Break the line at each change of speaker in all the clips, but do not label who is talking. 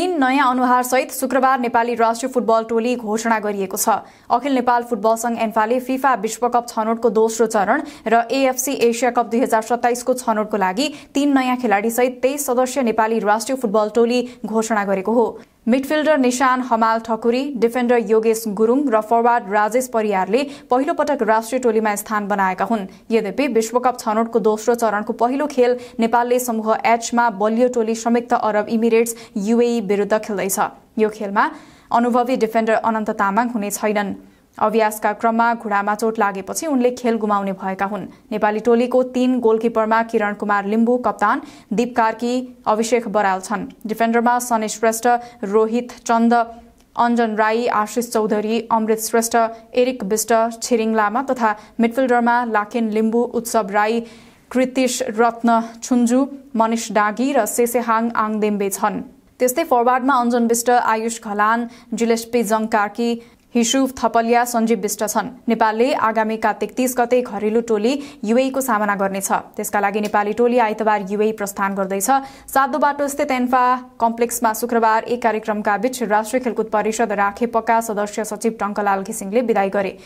तीन नयाँ अनुहारसहित शुक्रबार नेपाली राष्ट्रिय फुटबल टोली घोषणा गरिएको छ अखिल नेपाल फुटबल संघ एन्फाले फिफा विश्वकप छनौटको दोस्रो चरण र एएफसी एसिया कप दुई हजार सत्ताइसको छनौटको लागि तीन नयाँ खेलाडीसहित तेइस सदस्यीय नेपाली राष्ट्रिय फुटबल टोली घोषणा गरेको हो मिडफिल्डर निशान हमाल ठकुरी डिफेन्डर योगेश गुरुङ र फरवार्ड राजेश परियारले पहिलो पटक राष्ट्रिय टोलीमा स्थान बनाएका हुन् यद्यपि विश्वकप छनौटको दोस्रो चरणको पहिलो खेल नेपालले समूह एचमा बलियो टोली संयुक्त अरब इमिरेट्स युएई विरूद्ध खेल्दैछ यो खेलमा अनुभवी डिफेन्डर अनन्त तामाङ हुने छैनन् अभ्यासका क्रममा घुडामा चोट लागेपछि उनले खेल गुमाउने भएका हुन् नेपाली टोलीको तीन गोलकिपरमा किरण कुमार लिम्बू कप्तान दीप कार्की अभिषेक बराल छन् डिफेन्डरमा सने श्रेष्ठ रोहित चन्द अञ्जन राई आशिष चौधरी अमृत श्रेष्ठ एरिक विष्ट छिरिङ लामा तथा मिडफिल्डरमा लाखेन लिम्बू उत्सव राई कृतिश रत्न छुन्जु मनिष डागी र सेसेहाङ आङदेम्बे छन् त्यस्तै फरवार्डमा अञ्जन विष्ट आयुष घलान जिलेस्पी जङ कार्की हिसुफ थपलिया सञ्जीव विष्ट छन् नेपालले आगामी कार्तिक तीस गते घरेलु टोली युएको सामना गर्नेछ त्यसका लागि नेपाली टोली आइतबार युए प्रस्थान गर्दैछ सादो बाटो स्थित एन्फा कम्प्लेक्समा शुक्रबार एक कार्यक्रमका बीच राष्ट्रिय खेलकुद परिषद राखेपका सदस्य सचिव टङ्कलाल घिसिङले विदाई गरे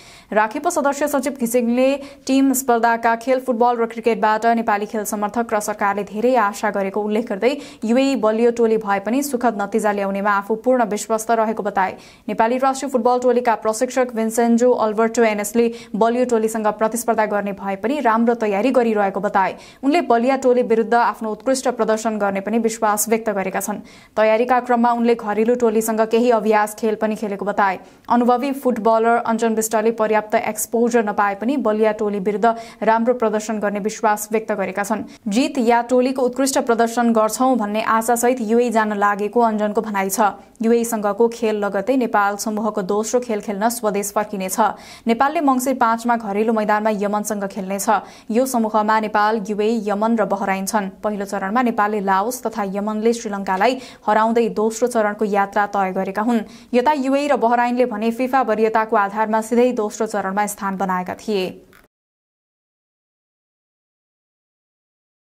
राखेप सदस्य सचिव घिसिङले टीम स्पर्धाका खेल फुटबल र क्रिकेटबाट नेपाली खेल समर्थक र सरकारले धेरै आशा गरेको उल्लेख गर्दै युए बलियो टोली भए पनि सुखद नतिजा ल्याउनेमा आफू पूर्ण विश्वस्त रहेको बताए नेपाली राष्ट्रिय फुटबल टोलीका प्रशिक्षक भिन्सेन्जो अल्बर्टो एनएसले बलियो टोलीसँग प्रतिस्पर्धा गर्ने भए पनि राम्रो तयारी गरिरहेको बताए उनले बलिया टोली विरूद्ध आफ्नो उत्कृष्ट प्रदर्शन गर्ने पनि विश्वास व्यक्त गरेका छन् तयारीका क्रममा उनले घरेलु टोलीसँग केही अभ्यास खेल पनि खेलेको बताए अनुभवी फुटबलर अञ्जन विष्टले पर्याप्त एक्सपोजर नपाए पनि बलिया टोली विरूद्ध राम्रो प्रदर्शन गर्ने विश्वास व्यक्त गरेका छन् जित या टोलीको उत्कृष्ट प्रदर्शन गर्छौं भन्ने आशासहित युए जान लागेको अञ्जनको भनाइ छ युएसँगको खेल लगतै नेपाल समूहको दोस्रो खेल खेल्न स्वदेश फर्किनेछ नेपालले मङ्सिर पाँचमा घरेलु मैदानमा यमनसँग खेल्नेछ यो समूहमा नेपाल युए यमन र बहराइन छन् पहिलो चरणमा नेपालले लाओस तथा यमनले श्रीलङ्कालाई हराउँदै दोस्रो चरणको यात्रा तय गरेका हुन् यता युए र बहराइनले भने फिफा वरियताको आधारमा सिधै दोस्रो चरणमा स्थान बनाएका थिए